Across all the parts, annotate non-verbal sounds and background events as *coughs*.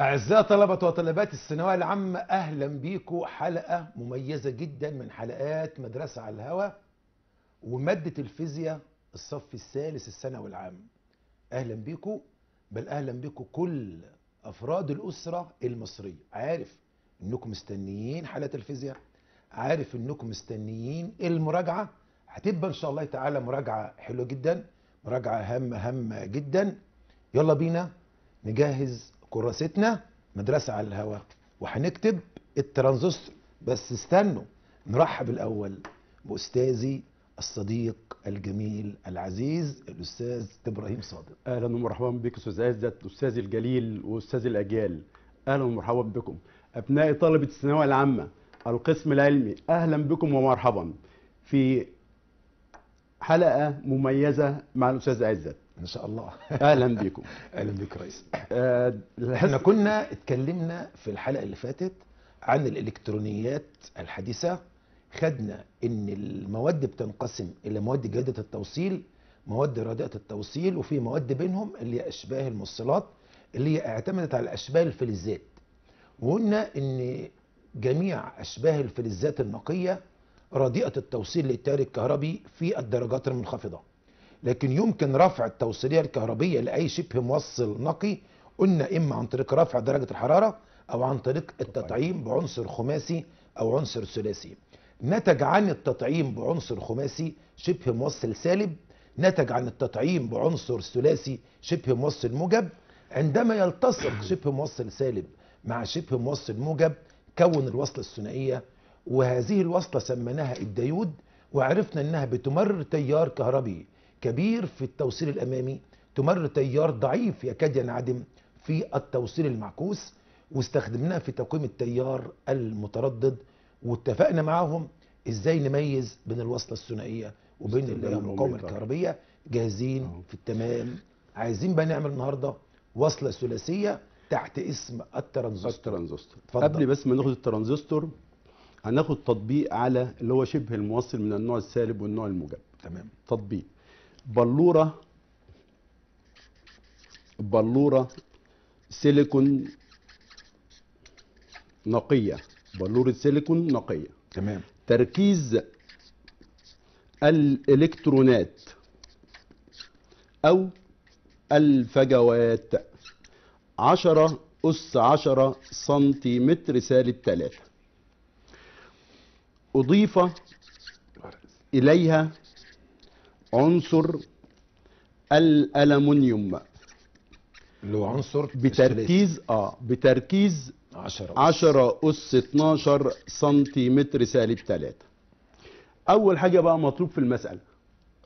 أعزائي طلبة وطالبات الثانوية العامة أهلا بيكم حلقة مميزة جدا من حلقات مدرسة على الهوى ومادة الفيزياء الصف الثالث الثانوي العام أهلا بيكم بل أهلا بيكم كل أفراد الأسرة المصرية عارف إنكم مستنيين حلقة الفيزياء عارف إنكم مستنيين المراجعة هتبقى إن شاء الله تعالى مراجعة حلوة جدا مراجعة هامة هامة جدا يلا بينا نجهز كراستنا مدرسة على الهواء وهنكتب الترانزستور بس استنوا نرحب الأول بأستاذي الصديق الجميل العزيز الأستاذ إبراهيم صادق أهلا ومرحبا بك أستاذ عزت أستاذي الجليل وأستاذ الأجيال أهلا ومرحبا بكم أبناء طلبة الثانوية العامة القسم العلمي أهلا بكم ومرحبا في حلقة مميزة مع الأستاذ عزت ان شاء الله *laughs* اهلا بيكم *laughs* اهلا بيك ريس آه، احنا كنا اتكلمنا في الحلقه اللي فاتت عن الالكترونيات الحديثه خدنا ان المواد بتنقسم الى مواد جاده التوصيل مواد رادئه التوصيل وفي مواد بينهم اللي هي اشباه الموصلات اللي هي اعتمدت على اشباه الفلزات وقلنا ان جميع اشباه الفلزات النقيه رديئه التوصيل للتيار الكهربي في الدرجات المنخفضه لكن يمكن رفع التوصيليه الكهربيه لاي شبه موصل نقي قلنا اما عن طريق رفع درجه الحراره او عن طريق التطعيم بعنصر خماسي او عنصر ثلاثي نتج عن التطعيم بعنصر خماسي شبه موصل سالب نتج عن التطعيم بعنصر ثلاثي شبه موصل موجب عندما يلتصق *coughs* شبه موصل سالب مع شبه موصل موجب كون الوصلة الثنائية وهذه الوصلة سميناها الديود وعرفنا انها بتمرر تيار كهربي كبير في التوصيل الأمامي تمر تيار ضعيف يكاد ينعدم في التوصيل المعكوس واستخدمناه في تقويم التيار المتردد واتفقنا معاهم ازاي نميز بين الوصلة الثنائية وبين المقاومة الكهربية جاهزين أوه. في التمام عايزين بقى نعمل النهاردة وصلة ثلاثية تحت اسم الترانزستور الترانزستور فضل. قبل بس ما ناخد الترانزستور هناخد تطبيق على اللي هو شبه الموصل من النوع السالب والنوع الموجب تمام تطبيق بلوره بلوره سيليكون نقيه بلوره سيليكون نقيه تمام تركيز الالكترونات او الفجوات عشرة أس عشرة سنتيمتر سالب ثلاثة أضيف إليها عنصر الالومنيوم اللي هو عنصر بتركيز اه بتركيز 10 10 اس 12 سنتيمتر سالب 3 اول حاجه بقى مطلوب في المساله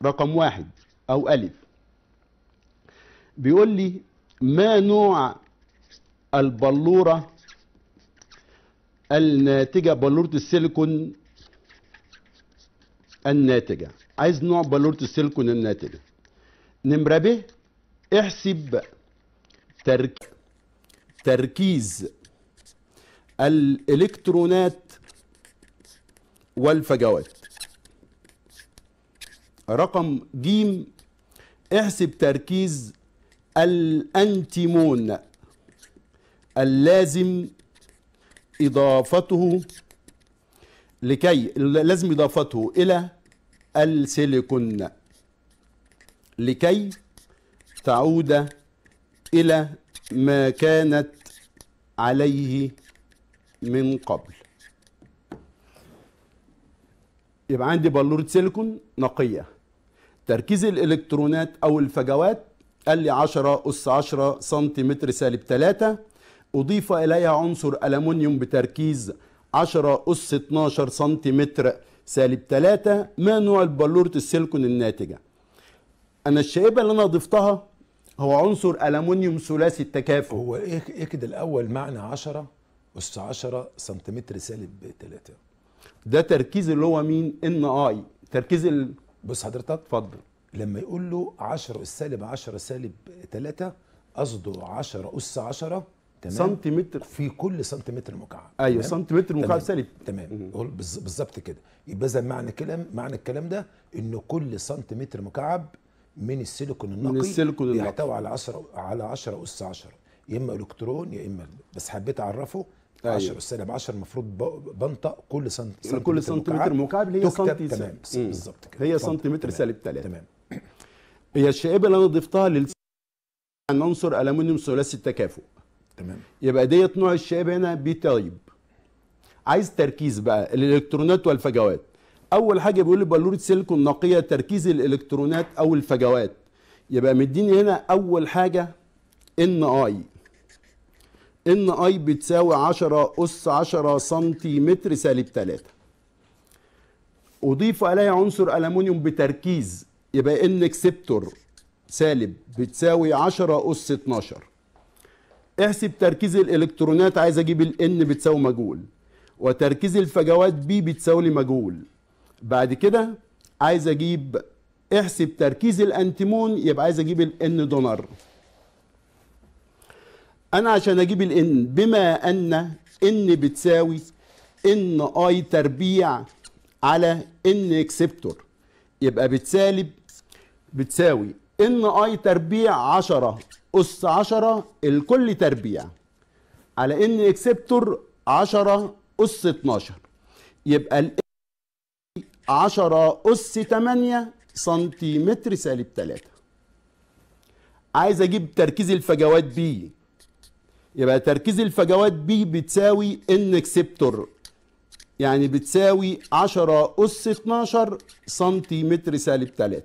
رقم واحد او الف بيقول لي ما نوع البلوره الناتجه بلوره السيليكون الناتجه عايز نوع بلورة السيليكون الناتجة نمرة ب احسب ترك تركيز الإلكترونات والفجوات رقم ج احسب تركيز الأنتيمون اللازم إضافته لكي لازم إضافته إلى السيليكون لكي تعود إلى ما كانت عليه من قبل يبقى عندي بلورة سيليكون نقية تركيز الإلكترونات أو الفجوات قال لي 10 أس 10 سنتيمتر سالب 3 أضيف إليها عنصر ألمنيوم بتركيز 10 أس 12 سنتيمتر سالب 3 ما نوع البلورة السيليكون الناتجة أنا الشائبة اللي أنا ضفتها هو عنصر الومنيوم ثلاثي التكافؤ هو إيه كده الأول معنى 10 أس 10 سنتيمتر سالب 3 ده تركيز اللي هو مين؟ ان اي تركيز ال... بص حضرتك اتفضل لما يقول له 10 اس سالب 10 سالب 3 قصده 10 اس 10 تمام. سنتيمتر في كل سنتيمتر مكعب ايوه سنتيمتر مكعب سالب تمام بالظبط كده يبقى اذا معنى كلام معنى الكلام ده ان كل سنتيمتر مكعب من السيليكون النقي من السيليكون النقي يحتوي على 10 على 10 اس 10 يا اما الكترون يا اما بس حبيت اعرفه 10 أيوة. اس سالب 10 المفروض بنطق كل سنتيمتر كل سنتيمتر مكعب اللي هي سنتيمتر تمام بالظبط كده هي سنتيمتر سالب 3 تمام هي الشائبه اللي انا ضفتها لل عنصر الومنيوم ثلاثي التكافؤ تمام يبقى ديت نوع الشاب هنا بي تايب عايز تركيز بقى الالكترونات والفجوات اول حاجه بيقول لي بلوره سيليكون نقيه تركيز الالكترونات او الفجوات يبقى مديني هنا اول حاجه ان اي ان اي بتساوي 10 اس 10 سنتيمتر سالب 3 اضيف عليها عنصر الومنيوم بتركيز يبقى ان اكسبتور سالب بتساوي 10 اس 12 احسب تركيز الالكترونات عايز اجيب الان بتساوي مجهول وتركيز الفجوات بي بتساوي لي مجهول بعد كده عايز اجيب احسب تركيز الانتيمون يبقى عايز اجيب الان دونر انا عشان اجيب الان بما ان ان بتساوي ان اي تربيع على ان اكسبتور يبقى بتسالب بتساوي ان اي تربيع 10 أس 10 الكل تربيع على إن إكسبتور 10 أس 12 يبقى ال 10 أس 8 سنتيمتر سالب 3 عايز أجيب تركيز الفجوات بي يبقى تركيز الفجوات بي بتساوي إن إكسبتور يعني بتساوي 10 أس 12 سنتيمتر سالب 3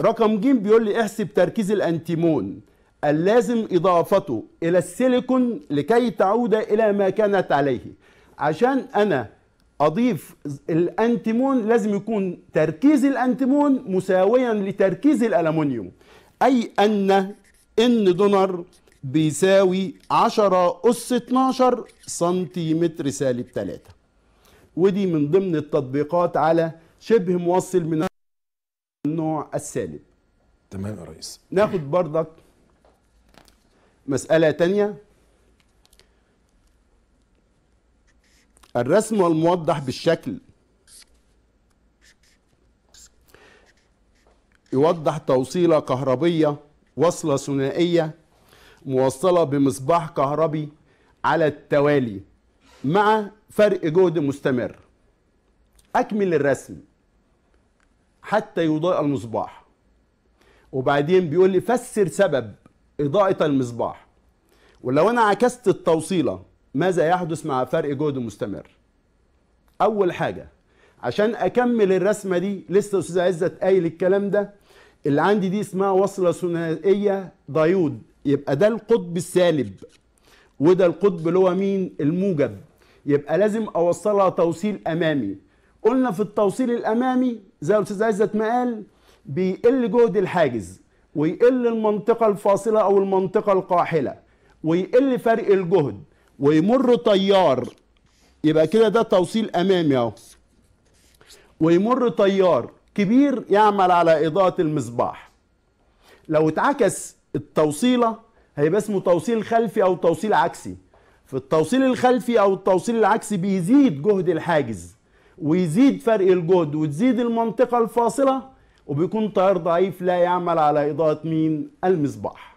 رقم ج بيقول لي احسب تركيز الأنتيمون اللازم إضافته إلى السيليكون لكي تعود إلى ما كانت عليه عشان أنا أضيف الأنتيمون لازم يكون تركيز الأنتيمون مساويا لتركيز الالومنيوم أي أن إن دونر بيساوي 10 أس 12 سنتيمتر سالب 3 ودي من ضمن التطبيقات على شبه موصل من النوع السالب تمام يا ريس ناخد برضك مسألة تانية الرسم الموضح بالشكل يوضح توصيلة كهربية وصلة ثنائية موصلة بمصباح كهربي على التوالي مع فرق جهد مستمر أكمل الرسم حتى يضاء المصباح وبعدين بيقول لي فسر سبب إضاءة المصباح ولو أنا عكست التوصيلة ماذا يحدث مع فرق جهد مستمر أول حاجة عشان أكمل الرسمة دي لسه أستاذ عزت قايل الكلام ده اللي عندي دي اسمها وصلة ثنائية دايود يبقى ده القطب السالب وده القطب اللي هو مين الموجب يبقى لازم أوصلها توصيل أمامي قلنا في التوصيل الأمامي زي الأستاذ عزت ما قال بيقل جهد الحاجز ويقل المنطقة الفاصلة أو المنطقة القاحلة ويقل فرق الجهد ويمر طيار يبقى كده ده توصيل أمامي أهو ويمر طيار كبير يعمل على إضاءة المصباح لو اتعكس التوصيلة هيبقى اسمه توصيل خلفي أو توصيل عكسي في التوصيل الخلفي أو التوصيل العكسي بيزيد جهد الحاجز ويزيد فرق الجهد وتزيد المنطقة الفاصلة وبيكون طيار ضعيف لا يعمل على إضاءة مين؟ المصباح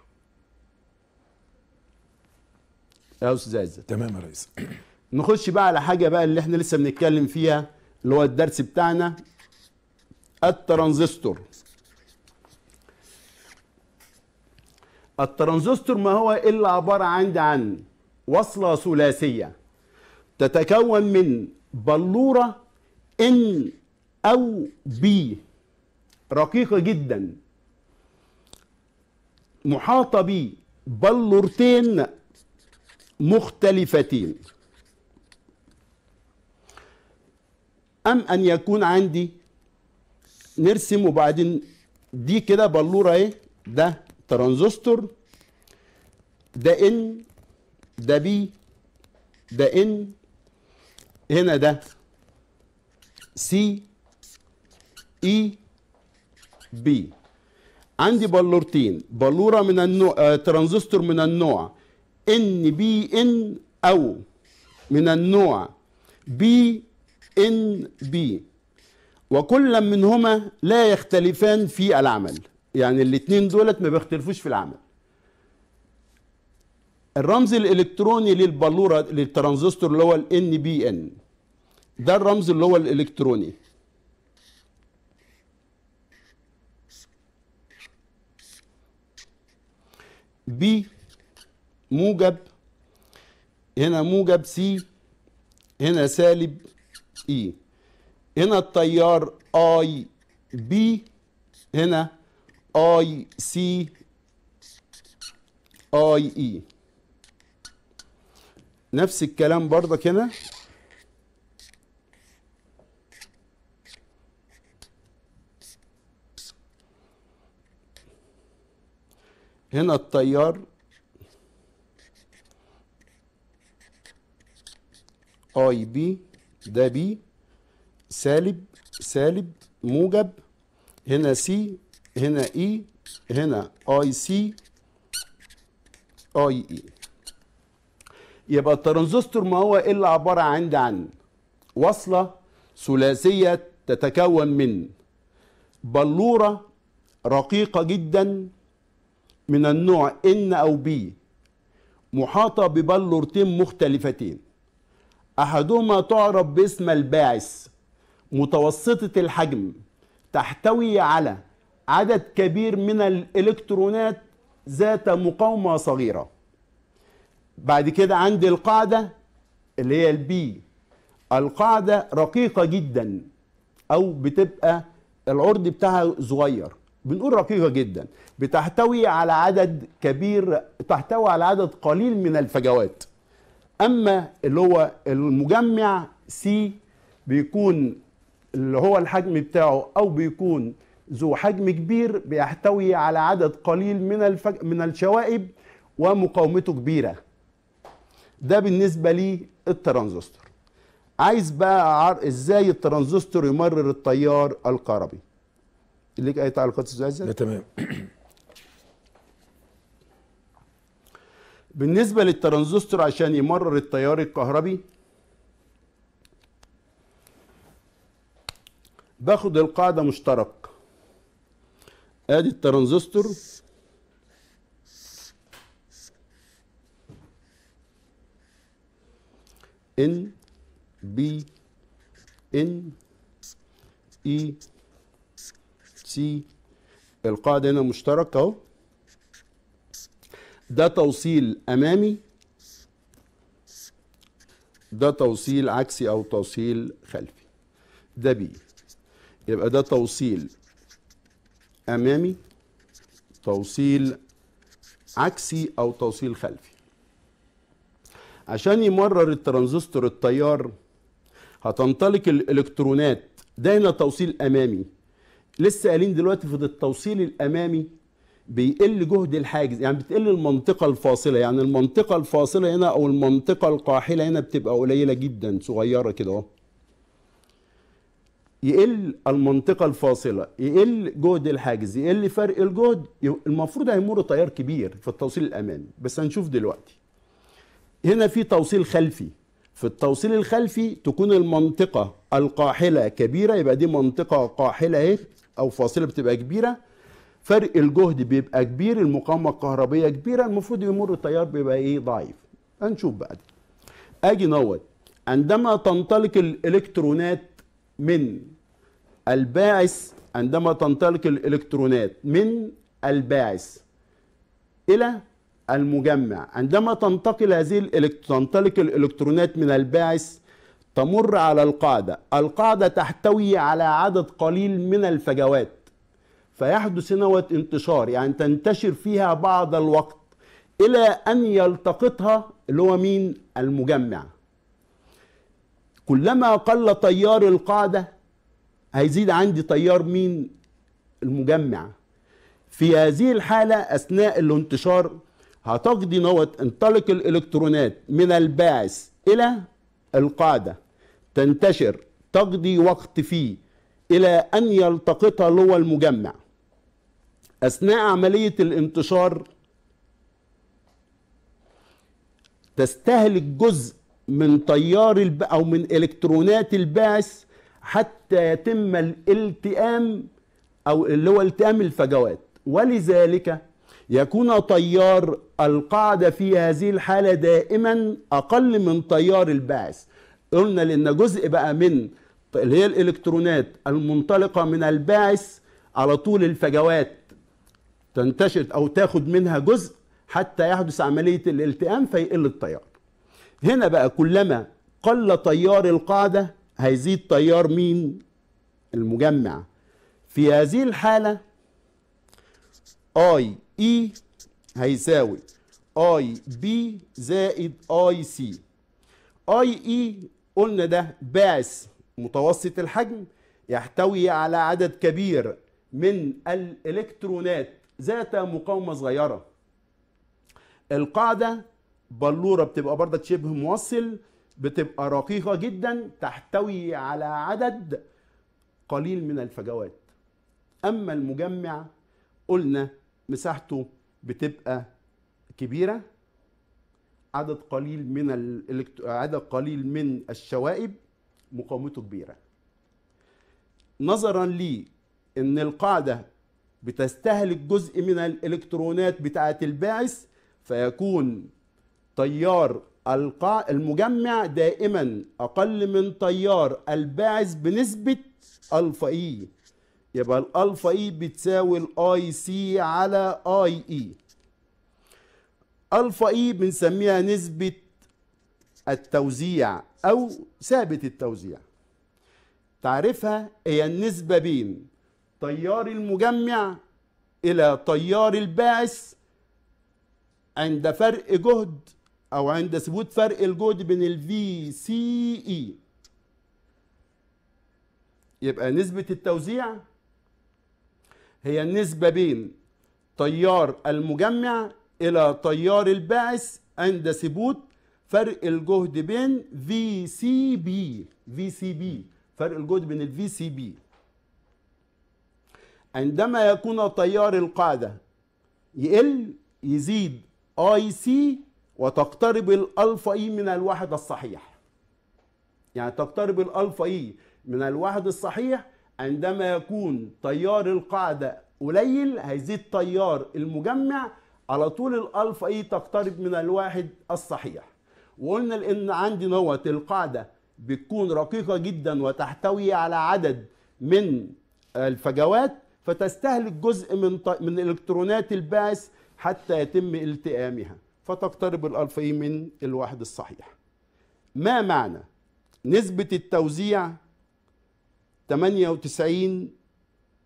يا أستاذ عزت تمام يا ريس *clears throat* نخش بقى على حاجة بقى اللي احنا لسه بنتكلم فيها اللي هو الدرس بتاعنا الترانزستور الترانزستور ما هو إلا عبارة عندي عن وصلة ثلاثية تتكون من بلورة N أو B رقيقة جدا محاطة ببلورتين مختلفتين أم أن يكون عندي نرسم وبعدين دي كده بلورة ايه ده ترانزستور ده ان ده بي ده ان هنا ده سي اي بي عندي بلورتين بلوره من النوع آه، ترانزستور من النوع ان بي ان او من النوع بي ان بي وكل منهما لا يختلفان في العمل يعني الاثنين دولت ما بيختلفوش في العمل الرمز الالكتروني للبلوره للترانزستور اللي هو ال ان بي ان ده الرمز اللي هو الالكتروني ب موجب هنا موجب سي هنا سالب اي e. هنا التيار اي بي هنا اي سي اي اي نفس الكلام برضك هنا هنا التيار اي بي ده بي سالب سالب موجب هنا سي هنا اي هنا اي سي اي اي يبقى الترانزستور ما هو الا عباره عن عن وصله ثلاثيه تتكون من بلوره رقيقه جدا من النوع N أو B محاطة ببلورتين مختلفتين أحدهما تعرف باسم الباعث متوسطة الحجم تحتوي على عدد كبير من الإلكترونات ذات مقاومة صغيرة بعد كده عندي القاعدة اللي هي البي القاعدة رقيقة جدا أو بتبقى العرض بتاعها صغير بنقول رقيقة جدا بتحتوي على عدد كبير تحتوي على عدد قليل من الفجوات أما اللي هو المجمع سي بيكون اللي هو الحجم بتاعه أو بيكون ذو حجم كبير بيحتوي على عدد قليل من الفج... من الشوائب ومقاومته كبيرة ده بالنسبة للترانزستور عايز بقى إزاي الترانزستور يمرر التيار الكهربي ليك اي تعليقات استاذ عزت؟ لا تمام *clears throat* بالنسبه للترانزستور عشان يمرر التيار الكهربي باخد القاعده مشترك ادي الترانزستور ان بي ان اي سي القاعدة هنا مشترك اهو ده توصيل أمامي ده توصيل عكسي أو توصيل خلفي ده بي يبقى ده توصيل أمامي توصيل عكسي أو توصيل خلفي عشان يمرر الترانزستور التيار هتنطلق الإلكترونات ده هنا توصيل أمامي لسه قايلين دلوقتي في التوصيل الامامي بيقل جهد الحاجز يعني بتقل المنطقة الفاصلة يعني المنطقة الفاصلة هنا أو المنطقة القاحلة هنا بتبقى قليلة جدا صغيرة كده اهو يقل المنطقة الفاصلة يقل جهد الحاجز يقل فرق الجهد المفروض هيمر تيار كبير في التوصيل الأمامي بس هنشوف دلوقتي هنا في توصيل خلفي في التوصيل الخلفي تكون المنطقة القاحلة كبيرة يبقى دي منطقة قاحلة اهي او فاصله بتبقى كبيره فرق الجهد بيبقى كبير المقاومه الكهربيه كبيره المفروض يمر التيار بيبقى ايه ضعيف هنشوف بقى اجي نوت عندما تنطلق الالكترونات من الباعث عندما تنطلق الالكترونات من الباعث الى المجمع عندما تنتقل هذه تنطلق الالكترونات من الباعث تمر على القاعدة القاعدة تحتوي على عدد قليل من الفجوات فيحدث نوة انتشار يعني تنتشر فيها بعض الوقت إلى أن يلتقطها اللي هو مين المجمع كلما قل تيار القاعدة هيزيد عندي تيار مين المجمع في هذه الحالة أثناء الانتشار هتقضي نوة انطلق الإلكترونات من الباعث إلى القاعدة تنتشر تقضي وقت فيه إلى أن يلتقطها لواء المجمع أثناء عملية الانتشار تستهلك جزء من تيار الب... أو من إلكترونات الباعث حتى يتم الالتئام أو اللي هو التئام الفجوات ولذلك يكون تيار القاعدة في هذه الحالة دائما أقل من تيار البعث قلنا لان جزء بقى من اللي هي الالكترونات المنطلقه من الباعث على طول الفجوات تنتشر او تاخد منها جزء حتى يحدث عمليه الالتئام فيقل التيار هنا بقى كلما قل تيار القاعده هيزيد تيار مين المجمع في هذه الحاله اي اي هيساوي اي بي زائد اي سي اي اي قلنا ده باعث متوسط الحجم يحتوي على عدد كبير من الإلكترونات ذات مقاومة صغيرة القاعدة بلورة بتبقى برضه شبه موصل بتبقى رقيقة جدا تحتوي على عدد قليل من الفجوات أما المجمع قلنا مساحته بتبقى كبيرة عدد قليل من عدد قليل من الشوائب مقاومته كبيره نظرا لي ان القاعده بتستهلك جزء من الالكترونات بتاعه الباعث فيكون تيار القا... المجمع دائما اقل من تيار الباعث بنسبه الفا اي يبقى الالفا اي بتساوي الاي سي على اي اي الفا اي بنسميها نسبة التوزيع او ثابت التوزيع تعرفها هي النسبة بين تيار المجمع الى تيار الباعث عند فرق جهد او عند ثبوت فرق الجهد بين في سي اي يبقى نسبة التوزيع هي النسبة بين تيار المجمع إلى تيار الباعث عند ثبوت فرق الجهد بين في سي بي في سي بي فرق الجهد بين الفي سي بي عندما يكون تيار القاعدة يقل يزيد اي سي وتقترب الالفا اي e من الواحد الصحيح يعني تقترب الالفا اي e من الواحد الصحيح عندما يكون تيار القاعدة قليل هيزيد تيار المجمع على طول الالفا اي تقترب من الواحد الصحيح وقلنا لان عندي نوت القاعده بتكون رقيقه جدا وتحتوي على عدد من الفجوات فتستهلك جزء من من الكترونات الباس حتى يتم التئامها فتقترب الالفا اي من الواحد الصحيح ما معنى نسبه التوزيع 98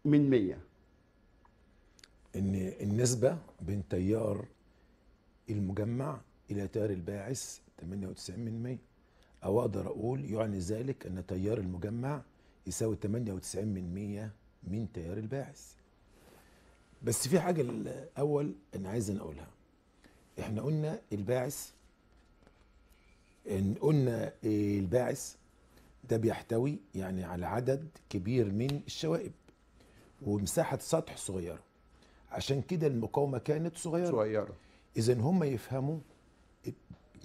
من 100 ان النسبه بين تيار المجمع الى تيار الباعث 98 من 100 او اقدر اقول يعني ذلك ان تيار المجمع يساوي 98 من 100 من تيار الباعث بس في حاجه الاول انا عايز اقولها احنا قلنا الباعث ان قلنا الباعث ده بيحتوي يعني على عدد كبير من الشوائب ومساحه سطح صغيره عشان كده المقاومه كانت صغيره صغيره اذا هم يفهموا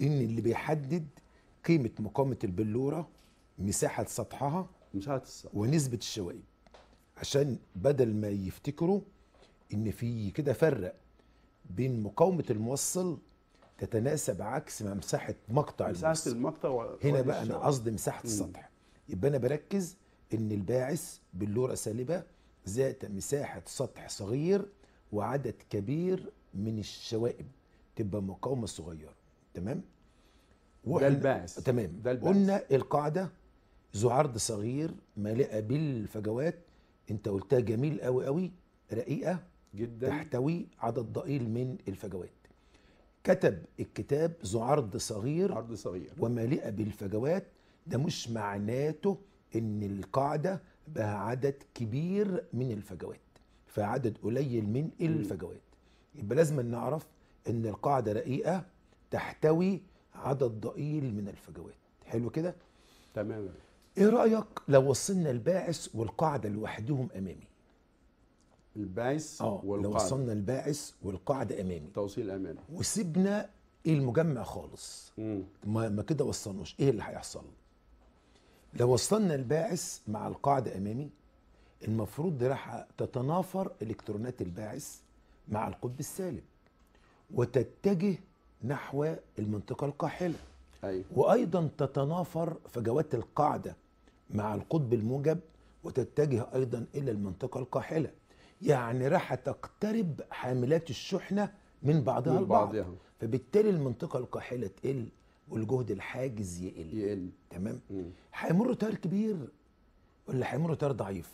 ان اللي بيحدد قيمه مقاومه البلوره مساحه سطحها مساحه السطح ونسبه الشوائب عشان بدل ما يفتكروا ان في كده فرق بين مقاومه الموصل تتناسب عكس مع مساحه مقطع مساحه الموصل. المقطع و... هنا بقى انا قصدي مساحه السطح يبقى انا بركز ان الباعث بلوره سالبه ذات مساحه سطح صغير وعدد كبير من الشوائب تبقى مقاومه صغيره تمام ده الباس تمام ده الباس. قلنا القاعده ذو عرض صغير مليئه بالفجوات انت قلتها جميل قوي قوي رقيقه جدا تحتوي عدد ضئيل من الفجوات كتب الكتاب ذو عرض صغير عرض صغير ومليئه بالفجوات ده مش معناته ان القاعده بها عدد كبير من الفجوات في عدد قليل من الفجوات يبقى لازم نعرف ان القاعده رقيقه تحتوي عدد ضئيل من الفجوات حلو كده تمام ايه رايك لو وصلنا الباعث والقاعده لوحدهم امامي الباعث آه، والقاعده لو وصلنا الباعث والقاعده امامي توصيل امامي وسيبنا المجمع خالص مم. ما كده وصلناش ايه اللي هيحصل لو وصلنا الباعث مع القاعده امامي المفروض دراعها تتنافر الكترونات الباعث مع القطب السالب وتتجه نحو المنطقه القاحله أيوة. وايضا تتنافر فجوات القاعده مع القطب الموجب وتتجه ايضا الى المنطقه القاحله يعني راح تقترب حاملات الشحنه من بعضها البعض يعني. فبالتالي المنطقه القاحله تقل والجهد الحاجز يقل يقل تمام هيمر تيار كبير ولا هيمر تيار ضعيف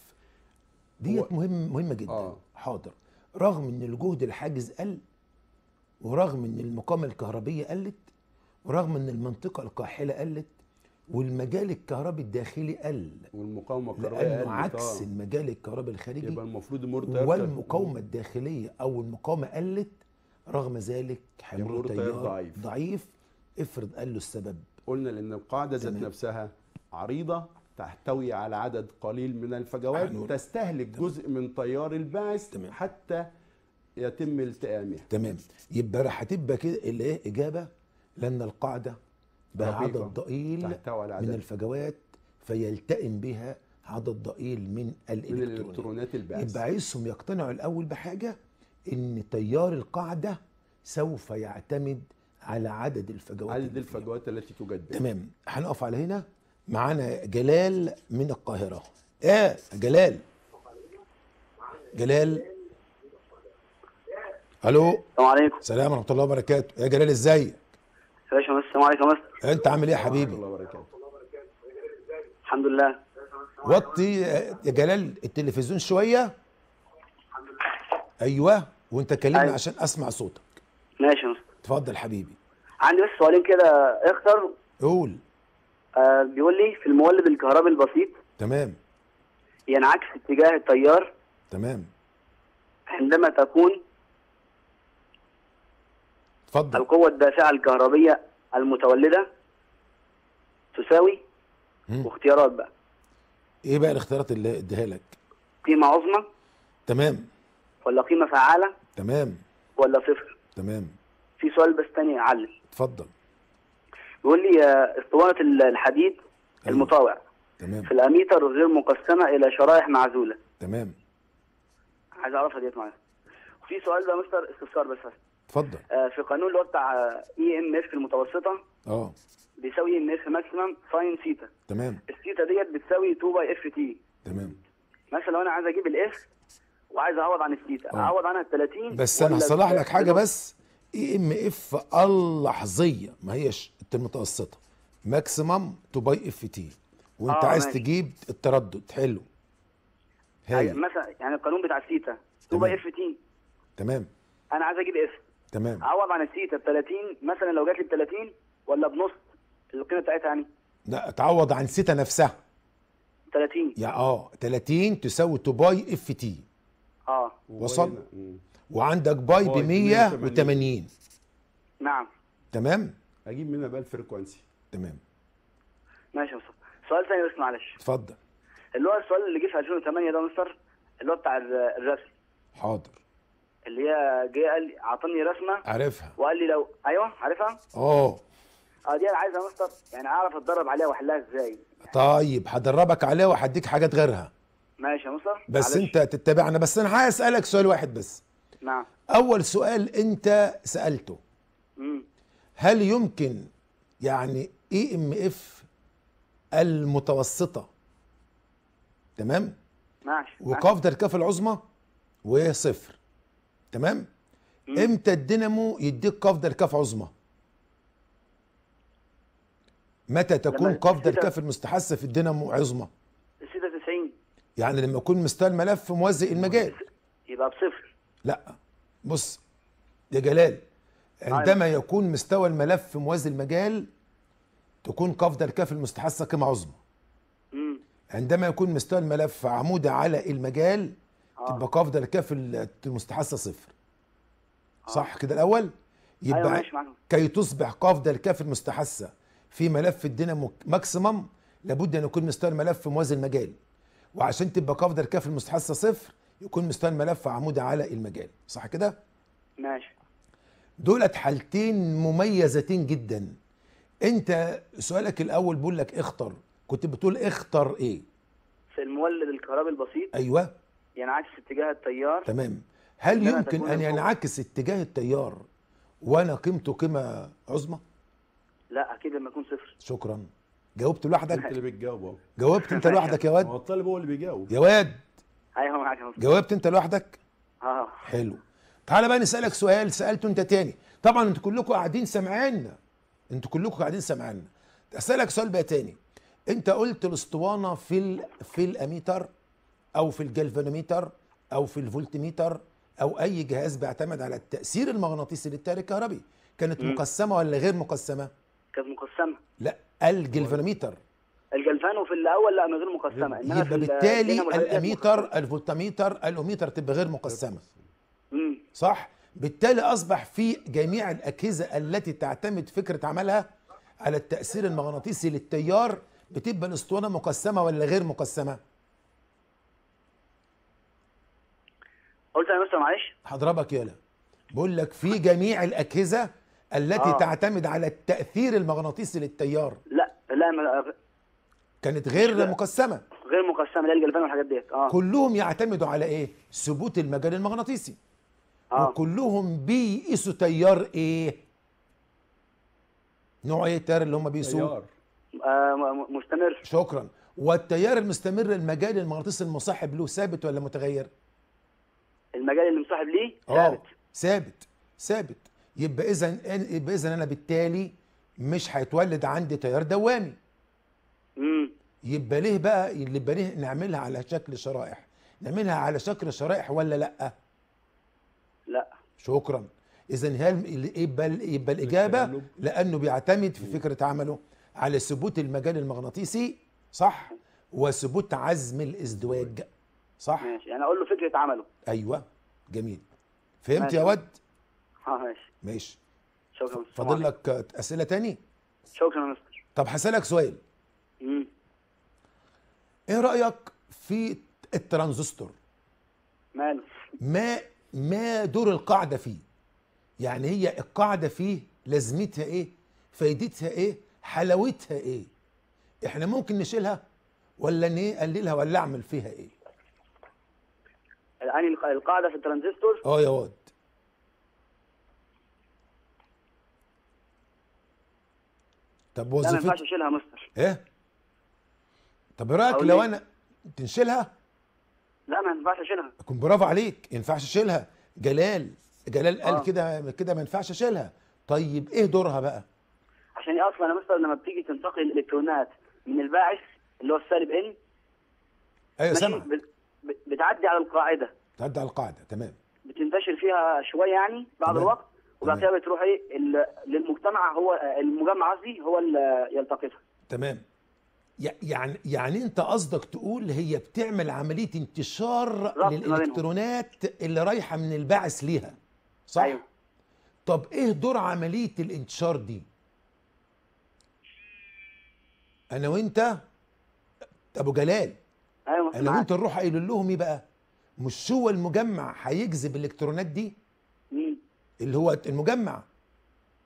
ديت مهم مهمه جدا آه. حاضر رغم ان الجهد الحاجز قل ورغم ان المقاومه الكهربيه قلت ورغم ان المنطقه القاحله قلت والمجال الكهربي الداخلي قل والمقاومه الكهربائيه قلت عكس آه. المجال الكهربي الخارجي يبقى المفروض المرتفع والمقاومه الداخليه او المقاومه قلت رغم ذلك حمل التيار ضعيف ضعيف افرض قال له السبب قلنا لان القاعده ذات نفسها عريضه تحتوي على عدد قليل من الفجوات آه تستهلك تمام. جزء من تيار الباعث تمام. حتى يتم التئامها تمام يبقى راح هتبقى كده الايه اجابه لان القاعده بها عدد ضئيل من الفجوات فيلتئم بها عدد ضئيل من الالكترونات, من الإلكترونات يبقى عايزهم يقتنعوا الاول بحاجه ان تيار القاعده سوف يعتمد على عدد الفجوات عدد الفجوات التي توجد تمام هنقف على هنا معانا جلال من القاهرة ايه جلال جلال الو السلام عليكم السلام ورحمه الله وبركاته يا جلال ازيك يا باشا السلام عليكم يا مستر انت عامل ايه يا حبيبي الحمد لله وطي يا جلال التلفزيون شويه ايوه وانت كلمني أيوة. عشان اسمع صوتك ماشي يا مستر اتفضل حبيبي عندي بس سؤالين كده اختر قول آه، بيقول لي في المولد الكهربي البسيط تمام ينعكس اتجاه التيار تمام عندما تكون اتفضل القوة الدافعة الكهربية المتولدة تساوي مم. واختيارات بقى ايه بقى الاختيارات اللي اديها لك؟ قيمة عظمى تمام ولا قيمة فعالة تمام ولا صفر تمام في سؤال بس تاني يعلم اتفضل بيقول لي اسطوانه الحديد أيوه. المطاوع تمام في الاميتر غير مقسمه الى شرائح معزوله تمام عايز اعرفها ديت معايا في سؤال بقى مستر استفسار بس اتفضل آه في قانون اللي هو بتاع اي ام اف المتوسطه اه بيساوي ام اف ماكسيمم ساين سيتا تمام السيتا ديت بتساوي 2 باي اف تي تمام مثلا لو انا عايز اجيب الاف وعايز اعوض عن السيتا آه. اعوض عنها ال 30 بس انا هصلح لك حاجه بس اي ام اف اللحظيه ما هيش المتوسطه ماكسيمم تو باي اف تي وانت آه عايز ماشي. تجيب التردد حلو يعني مثلا يعني القانون بتاع السيتا تو باي اف تي تمام انا عايز اجيب اف تمام اعوض عن السيتا ب 30 مثلا لو جات لي ب 30 ولا بنص القيمه بتاعتها يعني لا تعوض عن سيتا نفسها 30 يا اه 30 تساوي تو باي اف تي اه وصل وعندك باي ب 180 نعم تمام اجيب منها بقى الفريكوانسي تمام ماشي يا مصطفى سؤال ثاني بس معلش اتفضل اللي هو السؤال اللي جه في 2008 ده مستر اللي هو بتاع الرسم حاضر اللي هي جه قال لي اعطاني رسمه عارفها وقال لي لو ايوه عارفها اه اه دي انا عايزها يا مستر يعني اعرف اتدرب عليها واحلها ازاي يعني... طيب هدربك عليها وهديك حاجات غيرها ماشي يا مستر بس انت تتابعنا بس انا عايز اسالك سؤال واحد بس نعم اول سؤال انت سالته مم. هل يمكن يعني اي ام اف المتوسطه تمام ماشي وقاف الكاف العظمى وصفر تمام مم. امتى الدينامو يديك قاف الكاف عظمى متى تكون قاف الكاف المستحثه في الدينامو عظمى 96 يعني لما يكون مستوى الملف موزي المجال يبقى بصفر لا بص يا جلال عندما يكون مستوى الملف في موازي المجال تكون قفده الكاف المستحثة قيمه عظمى عندما يكون مستوى الملف عمودي على المجال آه. تبقى قفده الكاف المستحثة صفر آه. صح كده الاول أيوة، يبقى أيوة كي تصبح قفده الكاف المستحثة في ملف الدينامو ماكسيمم لابد ان يكون مستوى الملف في موازي المجال وعشان تبقى قفده الكاف المستحثة صفر يكون مستني ملف عمودي على المجال صح كده ماشي دولت حالتين مميزتين جدا انت سؤالك الاول بقول لك اختر كنت بتقول اختر ايه في المولد الكهربي البسيط ايوه ينعكس اتجاه التيار تمام هل يمكن ان ينعكس اتجاه التيار وانا قيمته قيمه عظمى لا اكيد لما يكون صفر شكرا جاوبت لوحدك انت اللي بتجاوب جاوبت انت لوحدك يا واد هو الطالب هو اللي بيجاوب يا واد ايوه معاك جاوبت انت لوحدك اه حلو تعالى بقى نسالك سؤال سالته انت تاني طبعا انتوا كلكم قاعدين سامعيننا انتوا كلكم قاعدين سامعيننا اسالك سؤال بقى تاني انت قلت الاسطوانه في ال... في الاميتر او في الجلفانوميتر او في الفولتميتر او اي جهاز بيعتمد على التاثير المغناطيسي للتيار الكهربي كانت مقسمه ولا غير مقسمه كانت مقسمه لا الجلفانوميتر فانو وفي الاول لا من غير مقسمه انما يبقى بالتالي الاميتر الفولتميتر الاميتر تبقى غير مقسمه مم. صح بالتالي اصبح في جميع الاجهزه التي تعتمد فكره عملها على التاثير المغناطيسي للتيار بتبقى الاسطوانه مقسمه ولا غير مقسمه قلت انا بس معلش حضرتك يالا بقول لك في جميع الاجهزه التي آه. تعتمد على التاثير المغناطيسي للتيار لا لا كانت غير مقسمه غير مقسمه اللي هي الجلبان والحاجات ديت اه كلهم يعتمدوا على ايه ثبوت المجال المغناطيسي آه. وكلهم بيقيسوا تيار ايه نوع ايه التيار اللي هم بيقيسوه تيار آه مستمر شكرا والتيار المستمر المجال المغناطيسي المصاحب له ثابت ولا متغير المجال اللي مصاحب ليه آه، ثابت ثابت ثابت يبقى اذا يبقى اذا انا بالتالي مش هيتولد عندي تيار دوامي يبقى ليه بقى اللي يبقى ليه نعملها على شكل شرائح نعملها على شكل شرائح ولا لا لا شكرا اذا يبقى يبقى الاجابه لانه بيعتمد في فكره عمله على ثبوت المجال المغناطيسي صح وثبوت عزم الازدواج صح ماشي يعني اقول له فكره عمله ايوه جميل فهمت ماشي. يا ود اه ماشي ماشي شكرا فاضل لك اسئله تاني شكرا يا مستر طب هسالك سؤال ايه رايك في الترانزستور ماله ما ما دور القاعده فيه يعني هي القاعده فيه لازمتها ايه فايدتها ايه حلاوتها ايه احنا ممكن نشيلها ولا نقللها ولا اعمل فيها ايه يعني الان القاعده في الترانزستور اه يا واد طب وظيفتها ما ينفعش اشيلها يا مستر ايه طب ايه رايك لو إيه؟ انا تنشلها لا ما ينفعش اشيلها اكون برافو عليك ما ينفعش اشيلها جلال جلال قال آه. كده كده ما ينفعش اشيلها طيب ايه دورها بقى؟ عشان إيه اصلا يا مستر لما بتيجي تنتقل الالكترونات من الباعث اللي هو السالب ان ايوه سامع بتعدي على القاعده بتعدي على القاعده تمام بتنتشر فيها شويه يعني بعض تمام. الوقت وبعد كده بتروح ايه للمجتمع هو المجمع قصدي هو اللي يلتقطها تمام يعني يعني انت قصدك تقول هي بتعمل عمليه انتشار للالكترونات اللي رايحه من الباعث ليها صح أيوه. طب ايه دور عمليه الانتشار دي انا وانت ابو جلال ايوه انا وانت نروح قايل لهم ايه بقى مش هو المجمع هيجذب الالكترونات دي مين اللي هو المجمع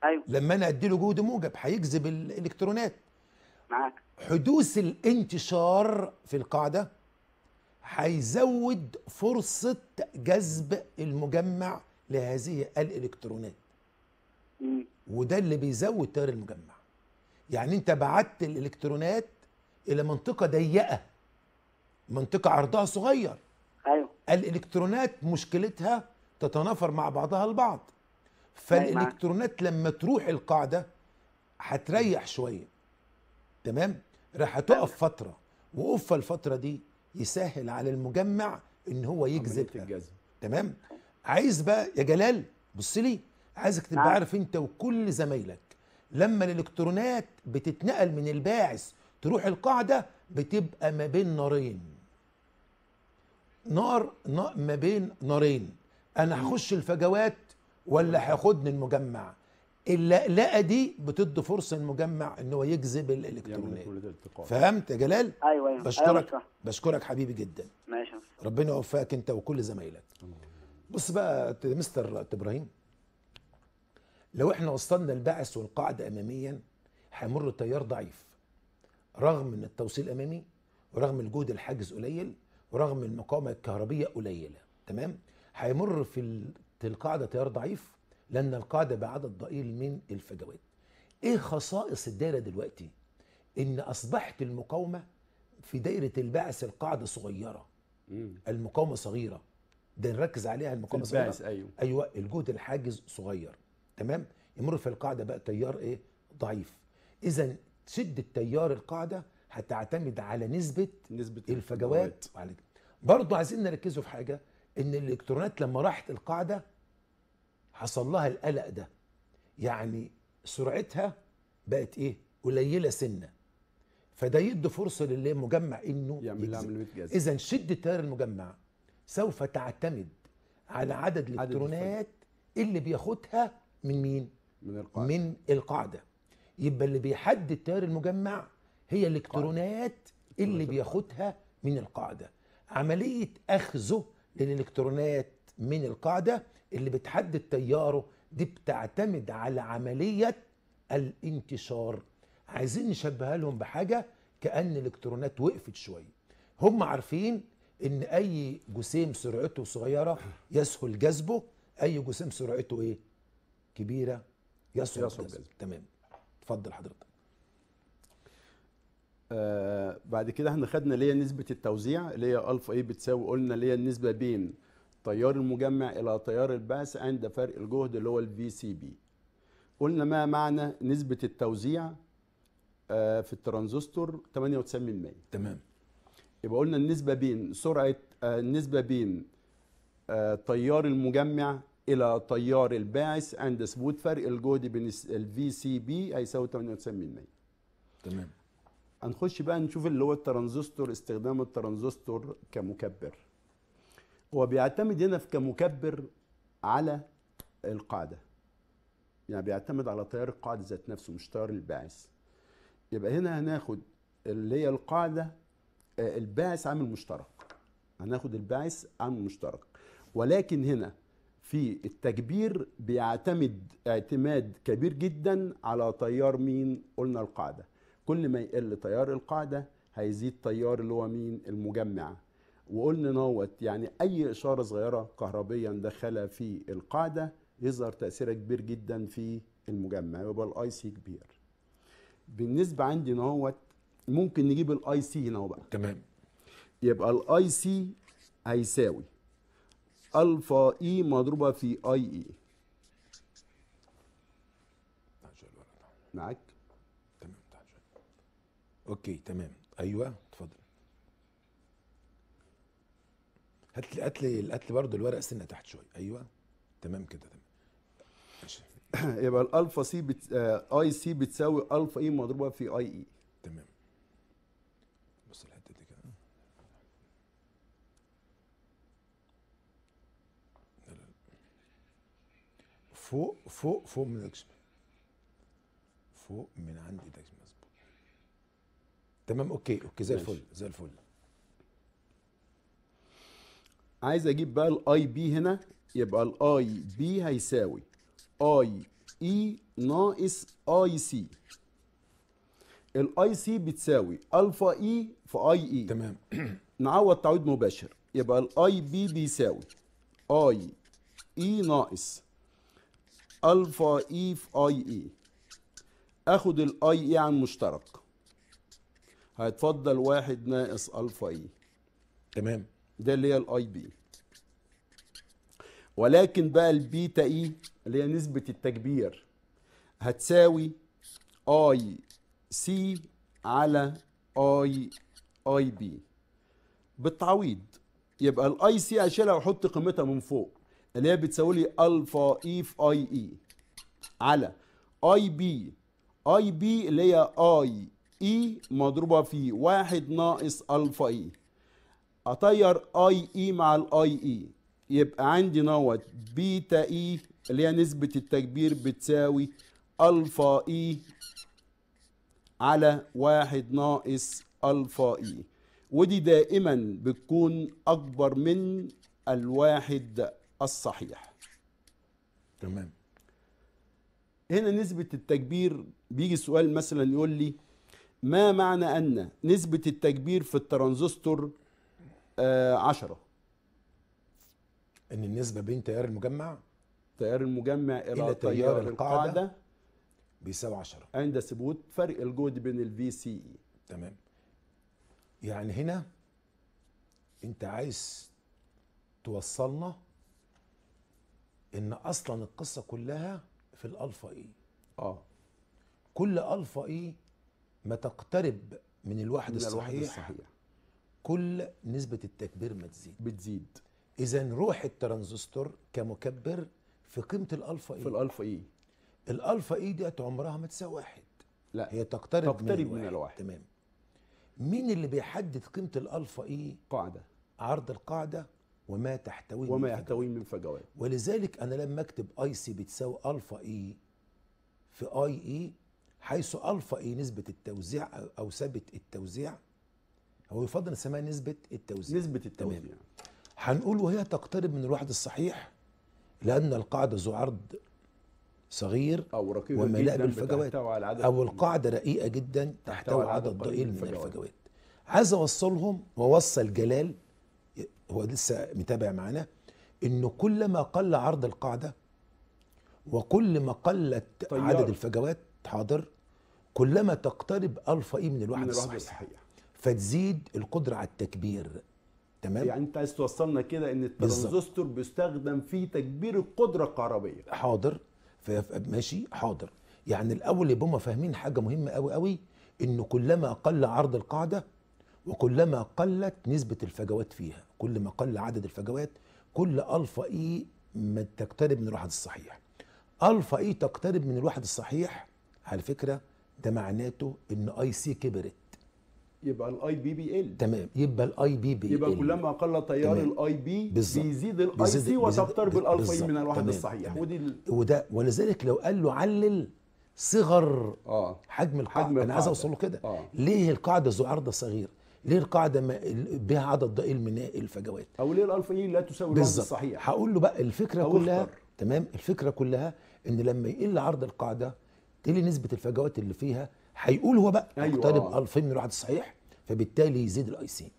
ايوه لما انا ادي له جهد موجب هيجذب الالكترونات معاك حدوث الانتشار في القاعده هيزود فرصه جذب المجمع لهذه الالكترونات وده اللي بيزود تيار المجمع يعني انت بعت الالكترونات الى منطقه ضيقه منطقه عرضها صغير ايوه الالكترونات مشكلتها تتنافر مع بعضها البعض أيوه، فالالكترونات لما تروح القاعده هتريح شويه تمام راح تقف فتره وقوفها الفتره دي يسهل على المجمع ان هو يجذب تمام عايز بقى يا جلال بص لي عايزك تبقى نعم. عارف انت وكل زمايلك لما الالكترونات بتتنقل من الباعث تروح القاعده بتبقى ما بين نارين نار, نار ما بين نارين انا هخش الفجوات ولا هياخدني المجمع اللقلقه دي بتدي فرصه المجمع ان هو يجذب الالكترونات فهمت يا جلال ايوه ايوه بشكرك أيوة, أيوة. بشكرك حبيبي جدا ماشي ربنا يوفقك انت وكل زمايلك بص بقى مستر ابراهيم لو احنا وصلنا البعث والقاعده اماميا هيمر التيار ضعيف رغم ان التوصيل امامي ورغم الجهد الحاجز قليل ورغم المقاومه الكهربيه قليله تمام هيمر في القاعده تيار ضعيف لأن القاعدة بعدد ضئيل من الفجوات إيه خصائص الدائرة دلوقتي؟ إن أصبحت المقاومة في دائرة البعث القاعدة صغيرة مم. المقاومة صغيرة ده نركز عليها المقاومة صغيرة أيوة. أيوة الجهد الحاجز صغير تمام يمر في القاعدة بقى تيار إيه ضعيف إذا شدة تيار القاعدة هتعتمد على نسبة نسبة الفجوات, الفجوات. برضه عايزين نركزوا في حاجة إن الإلكترونات لما راحت القاعدة حصل لها القلق ده يعني سرعتها بقت ايه قليله سنه فده يدي فرصه للمجمع انه يعمل اذا شده تيار المجمع سوف تعتمد على عدد الالكترونات اللي بياخدها من مين من القاعده من القاعده يبقى اللي بيحدد تيار المجمع هي الالكترونات اللي بياخدها من القاعده عمليه اخذه للالكترونات من القاعده اللي بتحدد تياره دي بتعتمد على عملية الانتشار عايزين نشبهها لهم بحاجة كأن الإلكترونات وقفت شوية هم عارفين ان اي جسيم سرعته صغيرة يسهل جذبه اي جسيم سرعته ايه كبيرة يسهل, يسهل جذبه تمام اتفضل حضرتك آه بعد كده احنا خدنا اللي هي نسبه التوزيع اللي هي الفا اي بتساوي قلنا اللي هي النسبه بين تيار المجمع الى تيار البعث عند فرق الجهد اللي هو الفي سي بي قلنا ما معنى نسبه التوزيع آه، في الترانزستور 98% تمام يبقى قلنا النسبه بين سرعه آه، النسبه بين آه، تيار المجمع الى تيار الباعث عند ثبوت فرق الجهد بين الفي سي بي هيساوي 98% تمام هنخش بقى نشوف اللي هو الترانزستور استخدام الترانزستور كمكبر هو بيعتمد هنا في كمكبر على القاعده يعني بيعتمد على تيار القاعده ذات نفسه مش تيار الباعث يبقى هنا هناخد اللي هي القاعده آه، الباعث عامل مشترك هناخد الباعث عامل مشترك ولكن هنا في التكبير بيعتمد اعتماد كبير جدا على تيار مين قلنا القاعده كل ما يقل تيار القاعده هيزيد تيار اللي هو مين المجمع وقلنا نوت يعني اي اشاره صغيره كهربيا داخله في القاعده يظهر تاثيرها كبير جدا في المجمع يبقى الاي سي كبير بالنسبه عندي نوت ممكن نجيب الاي سي هنا بقى تمام يبقى الاي سي هيساوي الفا اي e مضروبه في e. اي اي معاك تمام اوكي تمام ايوه هات لي هات لي هات لي برضه الورقه سنه تحت شويه ايوه تمام كده تمام ماشي *clears throat* يبقى الالفا سي بت... آه... اي سي بتساوي الفا اي مضروبه في اي اي تمام بص الحته دي كده فوق فوق فوق من الاكشن فوق من عندي ده مظبوط تمام اوكي اوكي زي الفل زي الفل عايز اجيب بقى الاي بي هنا يبقى الاي بي هيساوي اي اي e ناقص اي سي الاي سي بتساوي الفا اي e في اي اي e. تمام *clears throat* نعوض تعويض مباشر يبقى الاي بي بيساوي اي اي ناقص الفا اي في اي اي اخد الاي اي عن مشترك هيتفضل واحد ناقص الفا اي تمام ده اللي هي الاي بي ولكن بقى البيتا اي e اللي هي نسبة التكبير هتساوي اي سي على اي اي بي بالتعويض يبقى الاي سي اشيلها واحط قيمتها من فوق اللي هي بتساوي لي الفا اي e في اي اي e على اي بي اي بي اللي هي اي اي مضروبه في واحد ناقص الفا اي اطير اي اي e مع الاي اي e. يبقى عندي نوت بيتا اي اللي هي نسبة التكبير بتساوي الفا اي e على واحد ناقص الفا اي ودي دائما بتكون اكبر من الواحد الصحيح تمام هنا نسبة التكبير بيجي سؤال مثلا يقول لي ما معنى ان نسبة التكبير في الترانزستور 10 آه، ان النسبه بين تيار المجمع تيار المجمع الى تيار القاعده, القاعدة بيساوي 10 عند ثبوت فرق الجهد بين الفي سي اي e. تمام يعني هنا انت عايز توصلنا ان اصلا القصه كلها في الالفا اي e. اه كل الفا اي e ما تقترب من الواحد من الصحيح, الصحيح كل نسبة التكبير ما تزيد بتزيد إذا روح الترانزستور كمكبر في قيمة الألفا إي في الألفا إي الألفا إي ديت عمرها ما تساوي واحد لا هي تقترب, تقترب من, من الواحد تمام مين اللي بيحدد قيمة الألفا إي؟ قاعدة عرض القاعدة وما تحتويه وما يحتويه من فجوات ولذلك أنا لما أكتب أي سي بتساوي ألفا إي في أي إي e، حيث ألفا إي نسبة التوزيع أو ثابت التوزيع هو يفضل نسميها نسبه التوزيع نسبه التوزيع تمام. هنقول وهي تقترب من الواحد الصحيح لان القاعده ذو عرض صغير او رقيق وملاء بالفجوات او القاعده رقيقه جدا تحتوي على عدد ضئيل من الفجوات عايز اوصلهم ووصل جلال هو لسه متابع معانا ان كل ما قل عرض القاعده وكل ما قلت طيار. عدد الفجوات حاضر كلما تقترب الفا إيه من الواحد الصحيح, الصحيح. فتزيد القدره على التكبير تمام يعني انت عايز توصلنا كده ان الترانزستور بيستخدم في تكبير القدره الكهربيه حاضر ماشي حاضر يعني الاول يبقوا فاهمين حاجه مهمه قوي قوي ان كلما قل عرض القاعده وكلما قلت نسبه الفجوات فيها كل ما قل عدد الفجوات كل الفا اي ما تقترب من الواحد الصحيح الفا اي تقترب من الواحد الصحيح على فكره ده معناته ان اي سي كبرت يبقى الاي بي بيقل تمام يبقى الاي بي بيقل يبقى كلما قل تيار الاي بي بيزيد الاي سي وتقترب اي من الصحيح تمام. ودي ال... وده ولذلك لو قال له علل صغر آه. حجم القاعده حجم انا عايز اوصل له كده آه. ليه القاعده ذو عرض صغير ليه القاعده ما بها عدد ضئيل من الفجوات او ليه الالفا اي لا تساوي الواحد الصحيح هقول له بقى الفكره كلها اختر. تمام الفكره كلها ان لما يقل عرض القاعده تقل نسبه الفجوات اللي فيها هيقول هو بقى أيوة. اقترب 2000 من الواحد الصحيح فبالتالي يزيد الاي سي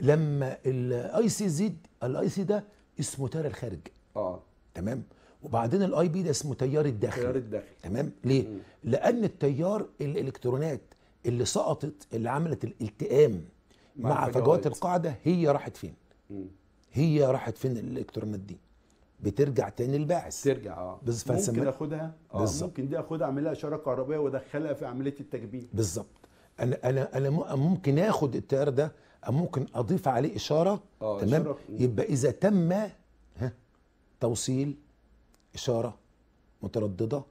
لما الاي سي يزيد الاي سي ده اسمه تيار الخارج اه تمام وبعدين الاي بي ده اسمه تيار الداخل تيار الداخل تمام ليه م. لان التيار الالكترونات اللي سقطت اللي عملت الالتئام مع, فجوات القاعده هي راحت فين م. هي راحت فين الالكترونات دي بترجع تاني الباعث ترجع اه ممكن اخدها اه بالزبط. ممكن دي اخدها اعملها اشاره كهربائيه وادخلها في عمليه التكبير بالظبط انا انا انا ممكن اخد التيار ده ممكن اضيف عليه اشاره آه تمام إشارة. يبقى اذا تم ها توصيل اشاره متردده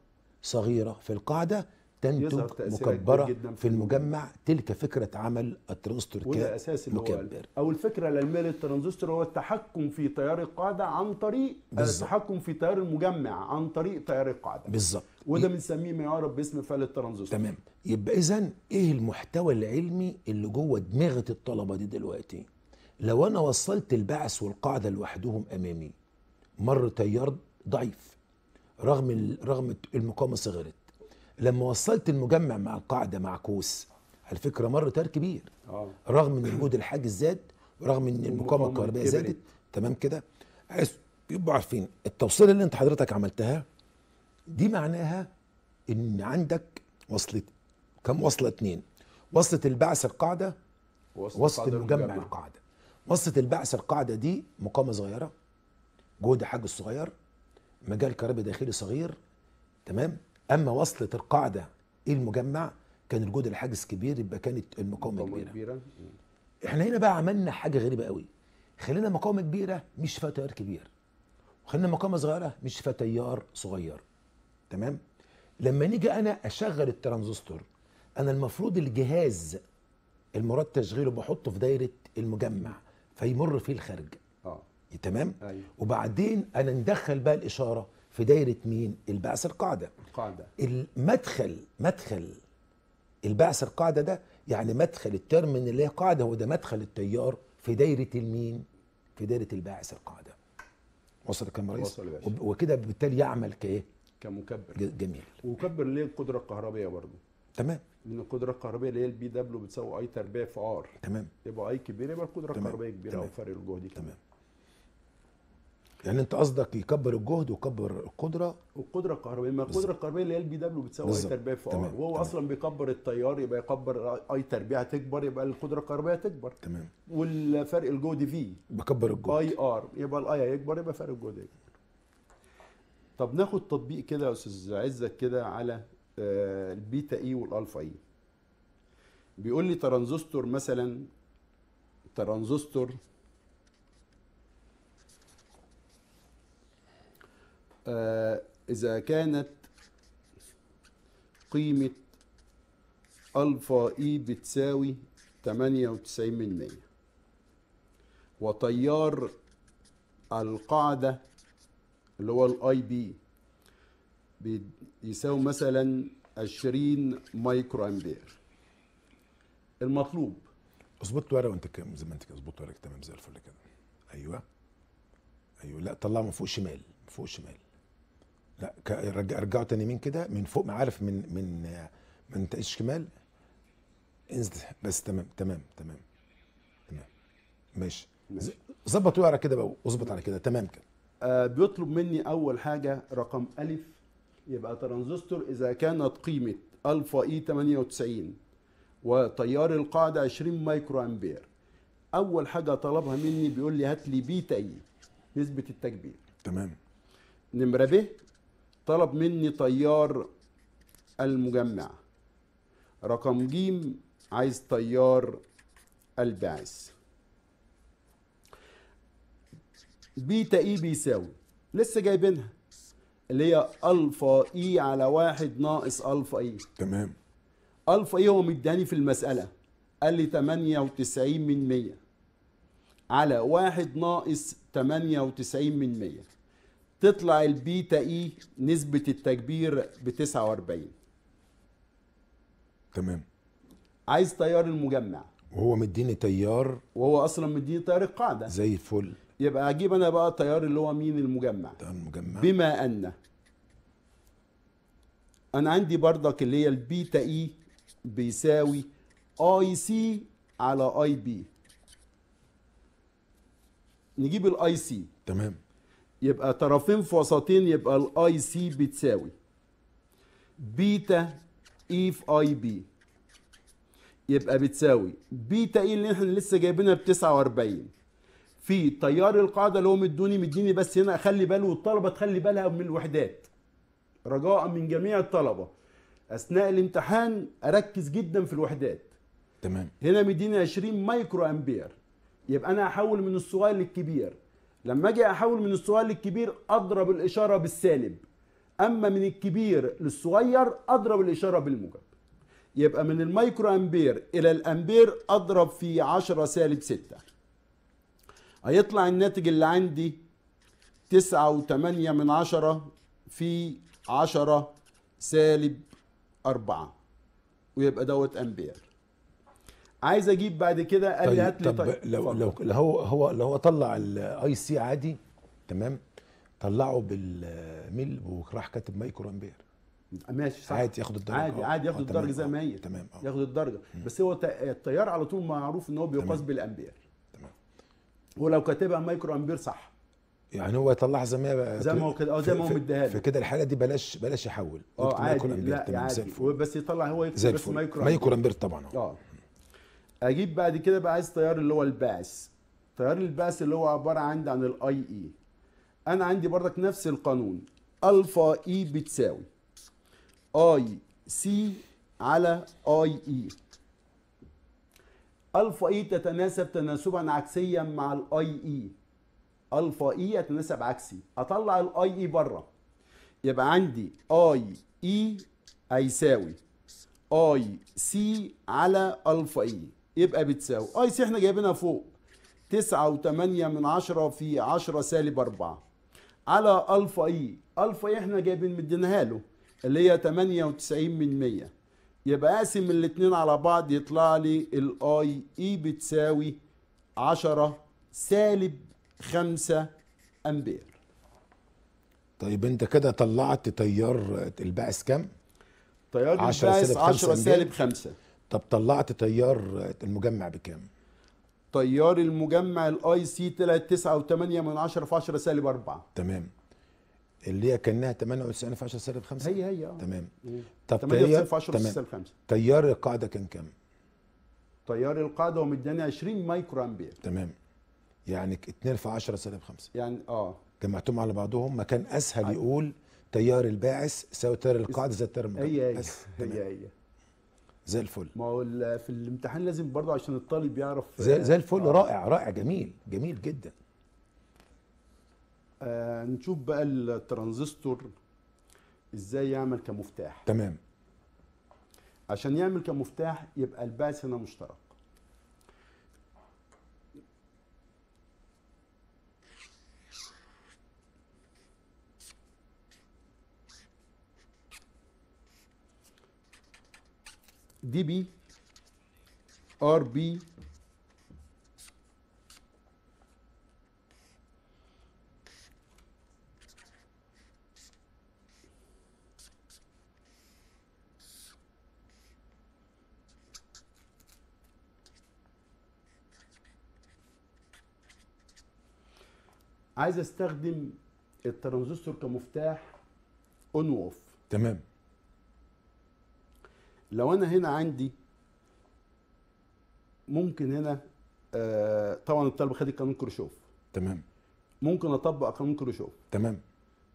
صغيره في القاعده تنتج مكبره في المجمع تلك فكره عمل الترانزستور وده اساس او الفكره للمال الترانزستور هو التحكم في تيار القاعده عن طريق بالزبط. التحكم في تيار المجمع عن طريق تيار القاعده بالظبط وده بنسميه ما يعرف باسم فعل الترانزستور تمام يبقى اذا ايه المحتوى العلمي اللي جوه دماغه الطلبه دي دلوقتي لو انا وصلت البعث والقاعده لوحدهم امامي مر تيار ضعيف رغم رغم المقاومه صغرت لما وصلت المجمع مع القاعده معكوس على فكره مر تيار كبير أوه. رغم ان وجود الحاج زاد رغم ان المقاومه الكهربائيه زادت تمام كده عايز يبقوا عارفين التوصيله اللي انت حضرتك عملتها دي معناها ان عندك وصلت كم وصله اتنين وصله البعث القاعده وصله المجمع القاعده وصله البعث القاعده دي مقاومه صغيره جهد حاج الصغير مجال كهربي داخلي صغير تمام اما وصلت القاعده إيه المجمع كان الجهد الحاجز كبير يبقى كانت المقاومه كبيره, كبيرة. احنا هنا بقى عملنا حاجه غريبه قوي خلينا مقاومه كبيره مش فيها تيار كبير وخلينا مقاومه صغيره مش فيها تيار صغير تمام لما نيجي انا اشغل الترانزستور انا المفروض الجهاز المراد تشغيله بحطه في دايره المجمع فيمر فيه الخارج اه تمام أيوه. وبعدين انا ندخل بقى الاشاره في دايرة مين؟ البعث القاعدة القاعدة المدخل مدخل البعث القاعدة ده يعني مدخل الترمين اللي هي قاعدة هو ده مدخل التيار في دايرة المين؟ في دايرة الباعث القاعدة وصل كم رئيس وكده بالتالي يعمل كايه؟ كمكبر جميل ومكبر ليه القدرة الكهربية برضه تمام من القدرة الكهربية اللي هي البي دبليو بتساوي اي تربية في ار تمام يبقى اي كبير يبقى القدرة الكهربية كبيرة تمام. وفرق تمام, تمام يعني انت قصدك يكبر الجهد ويكبر القدره والقدره الكهربائيه ما القدره الكهربائيه اللي هي البي دبليو بتساوي اي تربيع في ار وهو تمام. اصلا بيكبر التيار يبقى يكبر اي تربيع تكبر يبقى القدره الكهربائيه تكبر تمام والفرق الجهد في بكبر الجهد اي ار يبقى الاي هيكبر يبقى فرق الجهد يكبر طب ناخد تطبيق كده يا استاذ عزك كده على آه، البيتا اي e والالفا اي e. بيقول لي ترانزستور مثلا ترانزستور آه، إذا كانت قيمة ألفا إي بتساوي 98 من 100 وتيار القاعدة اللي هو الاي بي بيساوي مثلا 20 مايكرو امبير المطلوب اظبط ورقة وانت كم زي ما انت كده اظبط ورقة تمام زي الفل كده ايوه ايوه لا طلع من فوق شمال من فوق شمال لا رجعوا تاني مين كده من فوق ما عارف من من من تقيس شمال انزل بس تمام تمام تمام تمام ماشي ظبط وقرا كده بقى واظبط على كده تمام كده آه بيطلب مني اول حاجه رقم الف يبقى ترانزستور اذا كانت قيمه الفا اي 98 وتيار القاعده 20 مايكرو امبير اول حاجه طلبها مني بيقول لي هات لي بيتا اي نسبه التكبير تمام نمره ب طلب مني طيار المجمع رقم جيم عايز طيار الباعث بيتا اي بيساوي لسه جايبينها اللي هي الفا اي على واحد ناقص الفا اي تمام الفا اي هو مداني في المساله قال لي 98 من 100 على واحد ناقص 98 من 100 تطلع البيتا اي e نسبه التكبير ب 49 تمام عايز تيار المجمع وهو مديني تيار وهو اصلا مديني تيار القاعده زي الفل يبقى اجيب انا بقى التيار اللي هو مين المجمع المجمع بما ان انا عندي بردك اللي هي البيتا اي e بيساوي اي سي على اي بي نجيب الاي سي تمام يبقى طرفين في وسطين يبقى الاي سي بتساوي بيتا اي في اي بي يبقى بتساوي بيتا اي اللي احنا لسه جايبينها ب 49 في تيار القاعده اللي هو مدوني مديني بس هنا اخلي باله والطلبه تخلي بالها من الوحدات رجاء من جميع الطلبه اثناء الامتحان اركز جدا في الوحدات تمام هنا مديني 20 مايكرو امبير يبقى انا هحول من الصغير للكبير لما اجي احول من الصغير للكبير اضرب الاشاره بالسالب اما من الكبير للصغير اضرب الاشاره بالموجب يبقى من المايكرو امبير الى الامبير اضرب في 10 سالب 6 هيطلع الناتج اللي عندي 9 و8 من 10 في 10 سالب 4 ويبقى دوت امبير عايز اجيب بعد كده قال لي طيب، هات لي طيب لو لو هو هو لو هو طلع الاي سي عادي تمام طلعه بالميل وراح كاتب مايكرو امبير ماشي صح عادي ياخد الدرجه عادي آه. عادي ياخد آه، الدرجه زي ما آه، هي تمام أوه. ياخد الدرجه مم. بس هو التيار على طول معروف ان هو بيقاس بالامبير تمام ولو كاتبها مايكرو امبير صح يعني هو يطلعها زي ما زي ما هو كده اه زي ما هو مديها في كده الحاله دي بلاش بلاش يحول اه عادي لا عادي بس يطلع هو يكتب بس مايكرو مايكرو امبير طبعا اه اجيب بعد كده بقى عايز تيار اللي هو الباس تيار الباس اللي هو عباره عندي عن الاي اي e. انا عندي بردك نفس القانون الفا اي e بتساوي اي سي على اي اي e. الفا اي تتناسب تناسبا عكسيا مع الاي اي الفا اي يتناسب عكسي اطلع الاي اي بره يبقى عندي اي اي هيساوي اي سي على الفا اي يبقى بتساوي اي آه، سي احنا جايبينها فوق وتمانية من 10 في 10 سالب 4 على الفا اي الفا اي احنا جايبين مديناها له اللي هي 98 من 100 يبقى اقسم الاثنين على بعض يطلع لي الاي اي إيه بتساوي 10 سالب 5 امبير طيب انت كده طلعت تيار البعث كام؟ تيار البعث 10 سالب 5 طب طلعت تيار المجمع بكام؟ تيار المجمع الاي سي طلعت 9 و8 من 10 في 10 سالب 4 تمام اللي هي كانها 98 في 10 سالب 5 هي هي اه تمام طب 98 في 10 سالب 5 تيار القاعده كان كام؟ تيار القاعده هو مداني 20 مايكرو امبير تمام يعني 2 في 10 سالب 5 يعني اه جمعتهم على بعضهم ما كان اسهل يقول تيار الباعث يساوي تيار القاعده زائد تيار المجمع هي هي هي هي زي الفل ما هو في الامتحان لازم برضه عشان الطالب يعرف زي, زي الفل آه. رائع رائع جميل جميل جدا آه نشوف بقى الترانزستور ازاي يعمل كمفتاح تمام عشان يعمل كمفتاح يبقى الباس هنا مشترك دي بي ار بي عايز استخدم الترانزستور كمفتاح اون واوف تمام لو انا هنا عندي ممكن هنا آه طبعا الطالب خد قانون كروشوف تمام ممكن اطبق قانون كروشوف تمام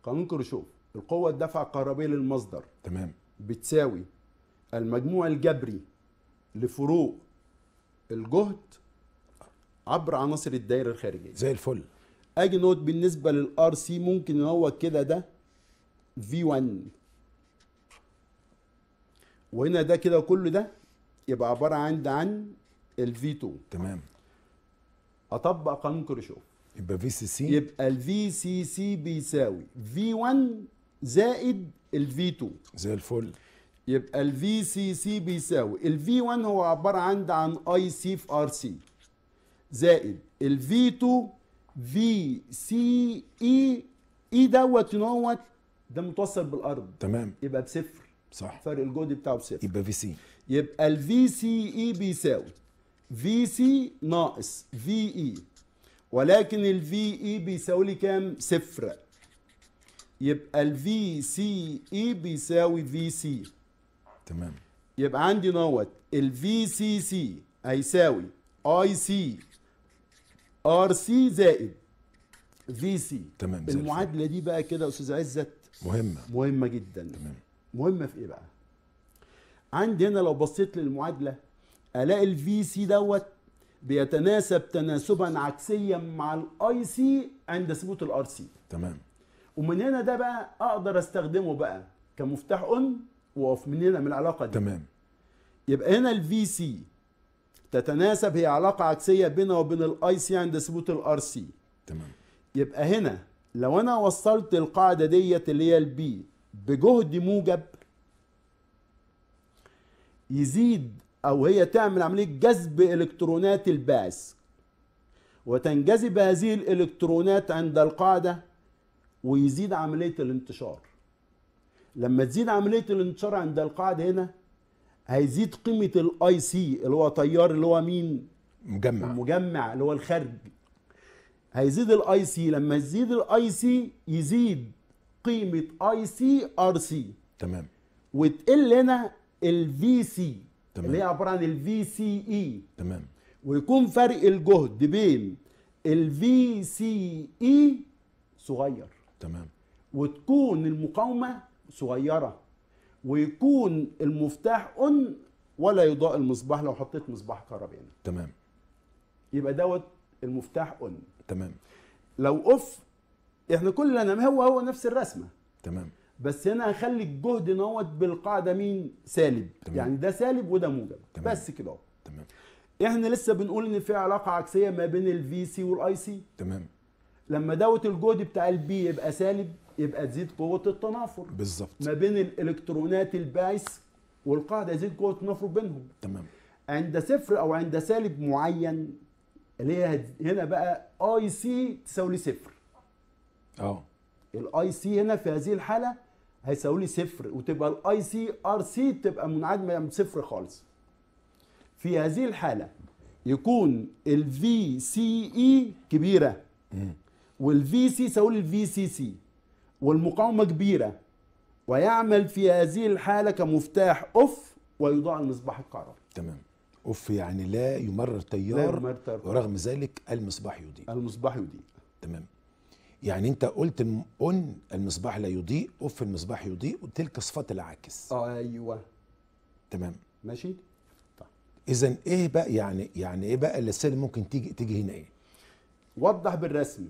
قانون كروشوف القوه الدفع الكهربائيه للمصدر تمام بتساوي المجموع الجبري لفروق الجهد عبر عناصر الدايره الخارجيه زي الفل اجي نوت بالنسبه للار سي ممكن ان هو كده ده في 1 وهنا ده كده كل ده يبقى عباره عندي عن الفي 2 تمام اطبق قانون كروشوف يبقى في سي سي يبقى الفي سي سي بيساوي في 1 زائد الفي 2 زي الفل يبقى الفي سي سي بيساوي الفي 1 هو عباره عندي عن اي سي في ار سي زائد الفي 2 في سي اي اي دوت نوت ده متوصل بالارض تمام يبقى بصفر صح فرق الجهد بتاعه بصفر يبقى في سي يبقى الفي سي اي e بيساوي في سي ناقص في اي e. ولكن الفي اي e بيساوي لي كام؟ صفر يبقى الفي سي اي بيساوي في سي تمام يبقى عندي نوت الفي سي سي هيساوي اي سي ار سي زائد في سي تمام المعادله دي بقى كده يا استاذ عزت مهمه مهمه جدا تمام مهمه في ايه بقى عندي هنا لو بصيت للمعادله الاقي الفي سي دوت بيتناسب تناسبا عكسيا مع الاي سي عند ثبوت الار سي تمام ومن هنا ده بقى اقدر استخدمه بقى كمفتاح اون واقف من هنا من العلاقه دي تمام يبقى هنا الفي سي تتناسب هي علاقه عكسيه بينها وبين الاي سي عند ثبوت الار سي تمام يبقى هنا لو انا وصلت القاعده ديت اللي هي البي بجهد موجب يزيد او هي تعمل عمليه جذب الكترونات الباس وتنجذب هذه الالكترونات عند القاعده ويزيد عمليه الانتشار لما تزيد عمليه الانتشار عند القاعده هنا هيزيد قيمه الاي سي اللي هو تيار اللي هو مين مجمع مجمع اللي هو الخارج هيزيد الاي سي لما يزيد الاي سي يزيد قيمه اي سي ار سي تمام وتقل لنا الفي سي تمام اللي هي عباره عن الفي سي اي e. تمام ويكون فرق الجهد بين الفي سي اي e صغير تمام وتكون المقاومه صغيره ويكون المفتاح اون ولا يضاء المصباح لو حطيت مصباح كهربائي تمام يبقى دوت المفتاح اون تمام لو اوف احنا كلنا ما هو هو نفس الرسمه تمام بس هنا هخلي الجهد نوت بالقاعده مين سالب تمام. يعني ده سالب وده موجب تمام. بس كده اهو تمام احنا لسه بنقول ان في علاقه عكسيه ما بين الفي سي والاي سي تمام لما دوت الجهد بتاع البي يبقى سالب يبقى تزيد قوه التنافر بالظبط ما بين الالكترونات البايس والقاعده يزيد قوه التنافر بينهم تمام عند صفر او عند سالب معين اللي هي هنا بقى اي سي تساوي صفر اه الاي سي هنا في هذه الحاله هيساوي لي صفر وتبقى الاي سي ار سي تبقى منعدمه من صفر خالص في هذه الحاله يكون الفي سي اي e كبيره والفي سي يساوي لي الفي سي سي والمقاومه كبيره ويعمل في هذه الحاله كمفتاح اوف ويضاع المصباح الكهربي تمام اوف يعني لا يمرر تيار لا يمرر تيار ورغم ذلك المصباح يضيء المصباح يضيء تمام يعني انت قلت ان المصباح لا يضيء اوف المصباح يضيء وتلك صفات العاكس آه، ايوه تمام ماشي طيب اذا ايه بقى يعني يعني ايه بقى الرساله ممكن تيجي تيجي هنا ايه وضح بالرسم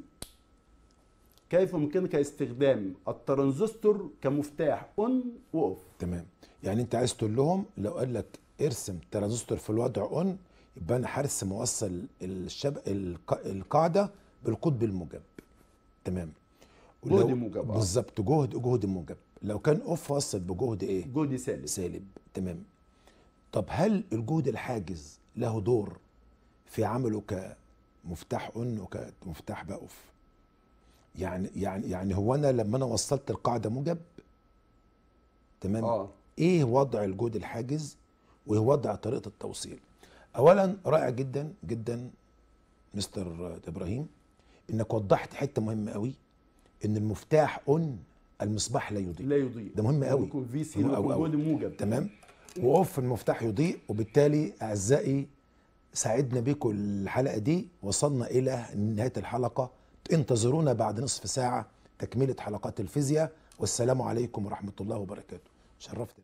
كيف يمكنك استخدام الترانزستور كمفتاح اون واوف تمام يعني انت عايز تقول لهم لو قال لك ارسم ترانزستور في الوضع اون يبقى انا هرسم موصل الشب... القاعده بالقطب الموجب تمام جهد موجب آه. بالظبط جهد جهد موجب لو كان اوف وصل بجهد ايه جهد سالب سالب تمام طب هل الجهد الحاجز له دور في عمله كمفتاح اون وكمفتاح باوف يعني يعني يعني هو انا لما انا وصلت القاعده موجب تمام آه. ايه وضع الجهد الحاجز وايه وضع طريقه التوصيل اولا رائع جدا جدا مستر ابراهيم انك وضحت حته مهمه قوي ان المفتاح اون المصباح لا يضيء لا يضيء ده مهم قوي يكون في سي او موجب تمام واوف المفتاح يضيء وبالتالي اعزائي سعدنا بكم الحلقه دي وصلنا الى نهايه الحلقه انتظرونا بعد نصف ساعه تكمله حلقات الفيزياء والسلام عليكم ورحمه الله وبركاته شرفتنا